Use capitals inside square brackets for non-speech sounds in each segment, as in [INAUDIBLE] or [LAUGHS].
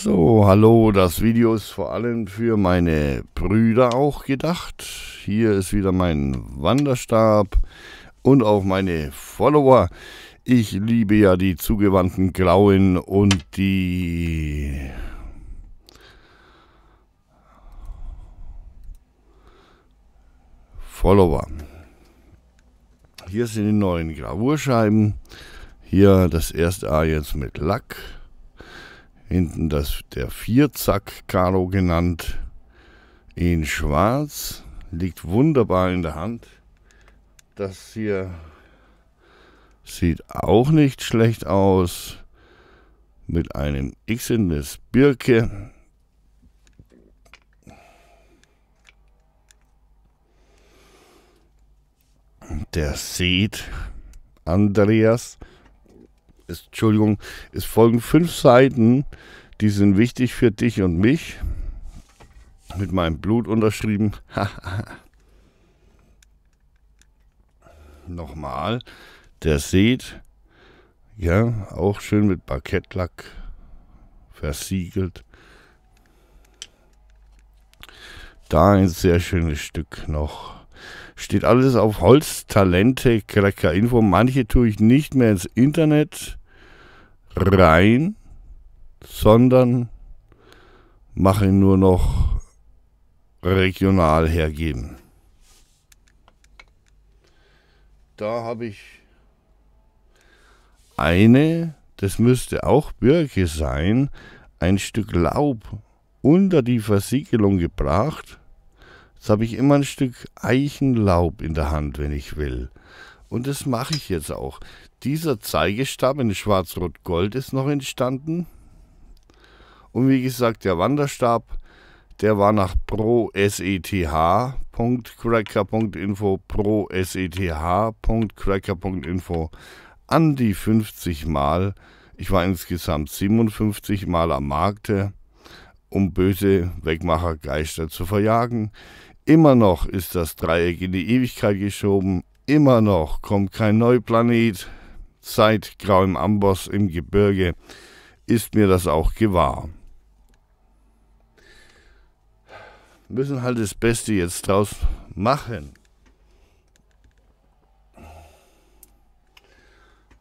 So, hallo, das Video ist vor allem für meine Brüder auch gedacht. Hier ist wieder mein Wanderstab und auch meine Follower. Ich liebe ja die zugewandten Grauen und die... Follower. Hier sind die neuen Gravurscheiben. Hier das erste A jetzt mit Lack hinten das, der Vierzack-Karo genannt, in schwarz, liegt wunderbar in der Hand. Das hier sieht auch nicht schlecht aus, mit einem X in das Birke. Der sieht Andreas ist, Entschuldigung, es folgen fünf Seiten, die sind wichtig für dich und mich. Mit meinem Blut unterschrieben. [LAUGHS] Nochmal, der Seed, ja, auch schön mit Parkettlack versiegelt. Da ein sehr schönes Stück noch. Steht alles auf Holz, Talente, Cracker Info. Manche tue ich nicht mehr ins Internet rein, sondern mache nur noch regional hergeben. Da habe ich eine, das müsste auch Birke sein, ein Stück Laub unter die Versiegelung gebracht Jetzt habe ich immer ein Stück Eichenlaub in der Hand, wenn ich will. Und das mache ich jetzt auch. Dieser Zeigestab in Schwarz-Rot-Gold ist noch entstanden. Und wie gesagt, der Wanderstab, der war nach proseth.cracker.info, proseth.cracker.info an die 50 Mal. Ich war insgesamt 57 Mal am Markte um böse Wegmachergeister zu verjagen. Immer noch ist das Dreieck in die Ewigkeit geschoben, immer noch kommt kein Neuplanet. Seit grauem Amboss im Gebirge ist mir das auch gewahr. Müssen halt das Beste jetzt draus machen.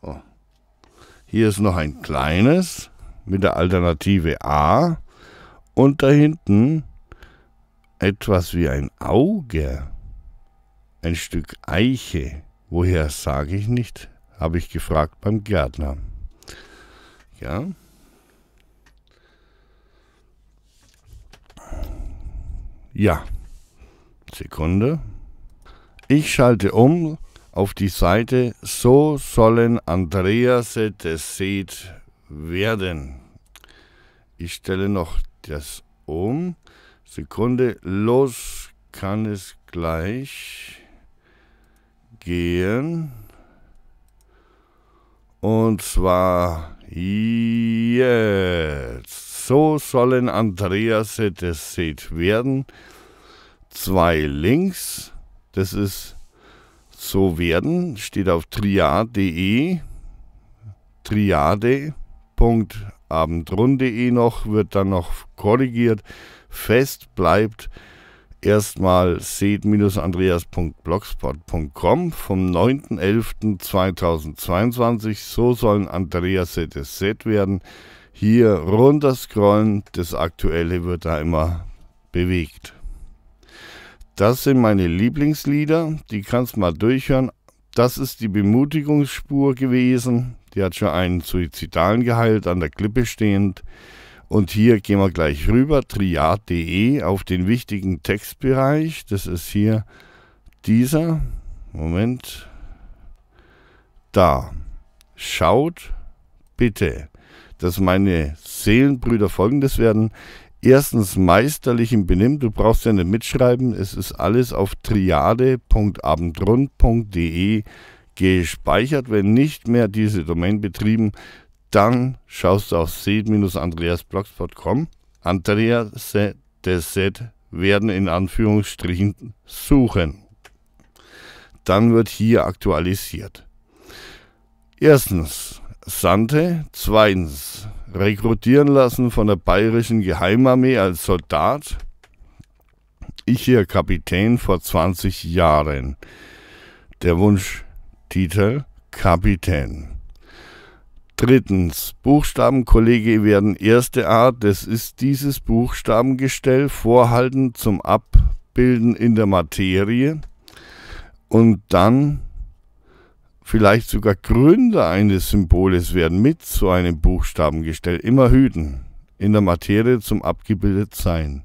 Oh. Hier ist noch ein kleines mit der Alternative A. Und da hinten etwas wie ein Auge, ein Stück Eiche. Woher sage ich nicht? habe ich gefragt beim Gärtner. Ja. Ja. Sekunde. Ich schalte um auf die Seite, so sollen Andrease des Seed werden. Ich stelle noch das um. Sekunde, los kann es gleich gehen. Und zwar jetzt. So sollen Andreas das seht werden. Zwei links. Das ist so werden. Steht auf triad.de. Triade.de abendrun.de noch, wird dann noch korrigiert. Fest bleibt erstmal seed-andreas.blogspot.com vom 9.11.2022. So sollen Andreas das Set werden. Hier runterscrollen, das Aktuelle wird da immer bewegt. Das sind meine Lieblingslieder, die kannst du mal durchhören. Das ist die Bemutigungsspur gewesen. Die hat schon einen Suizidalen geheilt, an der Klippe stehend. Und hier gehen wir gleich rüber, triad.de, auf den wichtigen Textbereich. Das ist hier dieser. Moment. Da. Schaut bitte, dass meine Seelenbrüder folgendes werden. Erstens meisterlich im Benimm, du brauchst ja nicht mitschreiben, es ist alles auf triade.abendrund.de gespeichert. Wenn nicht mehr diese Domain betrieben, dann schaust du auf seed andreasblogscom Andreas der Set werden in Anführungsstrichen suchen. Dann wird hier aktualisiert. Erstens Sante, zweitens rekrutieren lassen von der bayerischen Geheimarmee als Soldat. Ich hier Kapitän vor 20 Jahren. Der Wunsch Titel Kapitän. Drittens, Buchstabenkollege werden erste Art, das ist dieses Buchstabengestell vorhalten zum Abbilden in der Materie und dann vielleicht sogar Gründer eines Symboles werden mit so einem Buchstabengestell immer hüten, in der Materie zum abgebildet sein.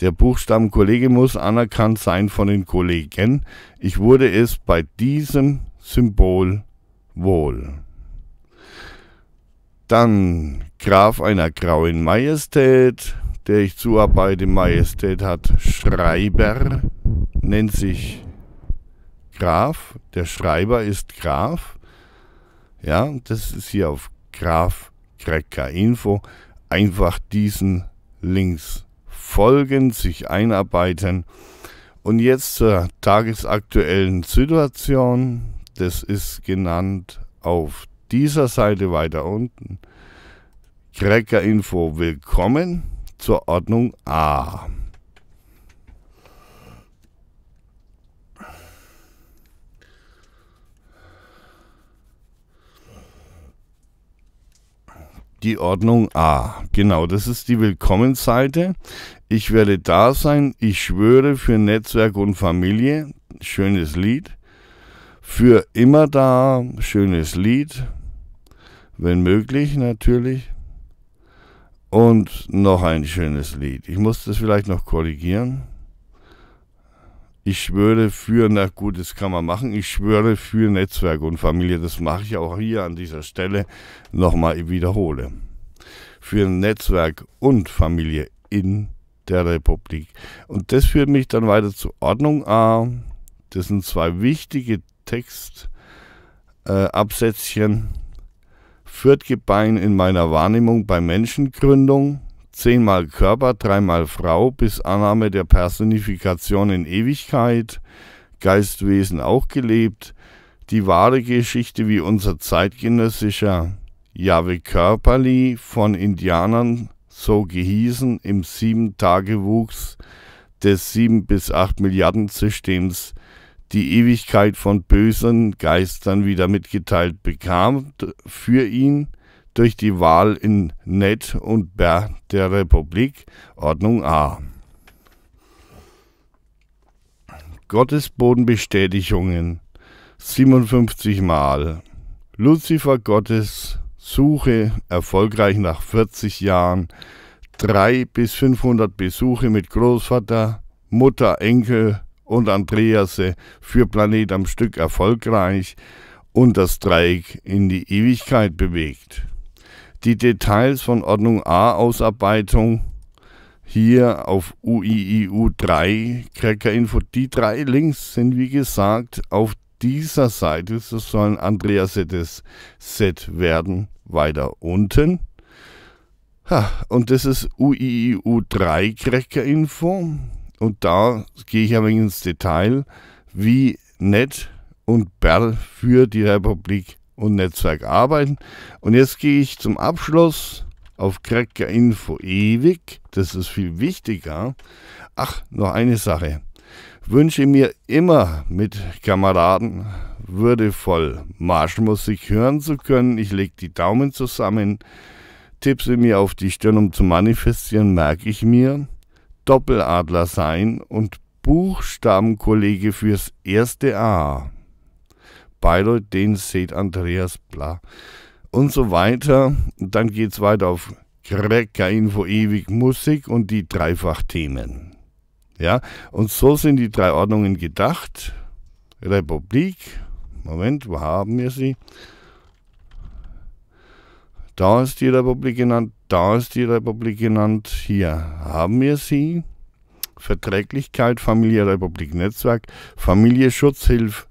Der Buchstabenkollege muss anerkannt sein von den Kollegen. Ich wurde es bei diesem Symbol Wohl. Dann Graf einer grauen Majestät, der ich zuarbeite, Majestät hat Schreiber, nennt sich Graf. Der Schreiber ist Graf. Ja, das ist hier auf Graf Cracker Info. Einfach diesen Links folgen, sich einarbeiten. Und jetzt zur tagesaktuellen Situation das ist genannt auf dieser Seite weiter unten. Cracker Info willkommen zur Ordnung A. die Ordnung A. Genau, das ist die Willkommensseite. Ich werde da sein. Ich schwöre für Netzwerk und Familie. Schönes Lied. Für immer da, schönes Lied, wenn möglich natürlich. Und noch ein schönes Lied. Ich muss das vielleicht noch korrigieren. Ich schwöre für, na gut, das kann man machen, ich schwöre für Netzwerk und Familie, das mache ich auch hier an dieser Stelle nochmal wiederhole. Für Netzwerk und Familie in der Republik. Und das führt mich dann weiter zur Ordnung A. Das sind zwei wichtige Textabsätzchen. Äh, Führt Gebein in meiner Wahrnehmung bei Menschengründung, zehnmal Körper, dreimal Frau bis Annahme der Personifikation in Ewigkeit, Geistwesen auch gelebt, die wahre Geschichte wie unser zeitgenössischer Jahwe Körperli von Indianern so gehießen im Sieben-Tage-Wuchs des sieben bis acht Milliarden Systems die Ewigkeit von bösen Geistern wieder mitgeteilt bekam, für ihn durch die Wahl in Ned und Ber der Republik, Ordnung A. Gottesbodenbestätigungen 57 Mal. Lucifer Gottes Suche erfolgreich nach 40 Jahren. 3 bis 500 Besuche mit Großvater, Mutter, Enkel, und Andreasse äh, für Planet am Stück erfolgreich und das Dreieck in die Ewigkeit bewegt. Die Details von Ordnung A Ausarbeitung hier auf UIIU 3 Cracker Info. Die drei Links sind wie gesagt auf dieser Seite, äh, das soll ein Andreasettes Set werden, weiter unten. Ha, und das ist UIIU 3 Cracker Info und da gehe ich ein wenig ins Detail, wie Nett und Berl für die Republik und Netzwerk arbeiten. Und jetzt gehe ich zum Abschluss auf Cracker Info ewig. Das ist viel wichtiger. Ach, noch eine Sache. Wünsche mir immer mit Kameraden würdevoll Marschmusik hören zu können. Ich lege die Daumen zusammen, tippe sie mir auf die Stirn, um zu manifestieren, merke ich mir. Doppeladler sein und Buchstabenkollege fürs erste A. Bayreuth, den seht Andreas Bla. Und so weiter. Und dann geht's weiter auf Cracker Info Ewig Musik und die Dreifachthemen. Ja, und so sind die drei Ordnungen gedacht. Republik, Moment, wo haben wir sie? da ist die Republik genannt, da ist die Republik genannt, hier haben wir sie. Verträglichkeit, Familie, Republik, Netzwerk, Familie, Schutzhilfe,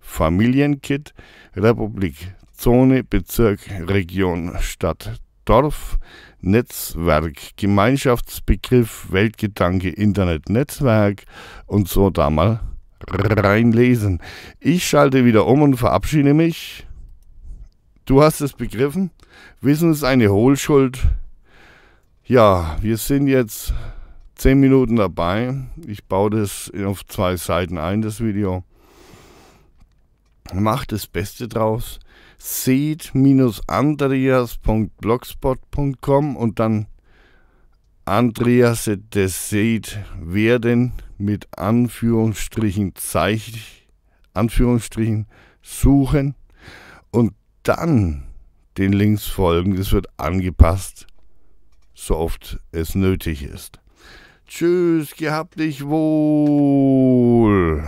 Familienkit, Republik, Zone, Bezirk, Region, Stadt, Dorf, Netzwerk, Gemeinschaftsbegriff, Weltgedanke, Internet, Netzwerk und so da mal reinlesen. Ich schalte wieder um und verabschiede mich. Du hast es begriffen. Wissen ist eine Hohlschuld. Ja, wir sind jetzt zehn Minuten dabei. Ich baue das auf zwei Seiten ein, das Video. Macht das Beste draus. Seed-andreas.blogspot.com und dann Andreas des Seed werden mit Anführungsstrichen Zeichen, Anführungsstrichen suchen und dann den Links folgen. Es wird angepasst, so oft es nötig ist. Tschüss, gehabt dich wohl.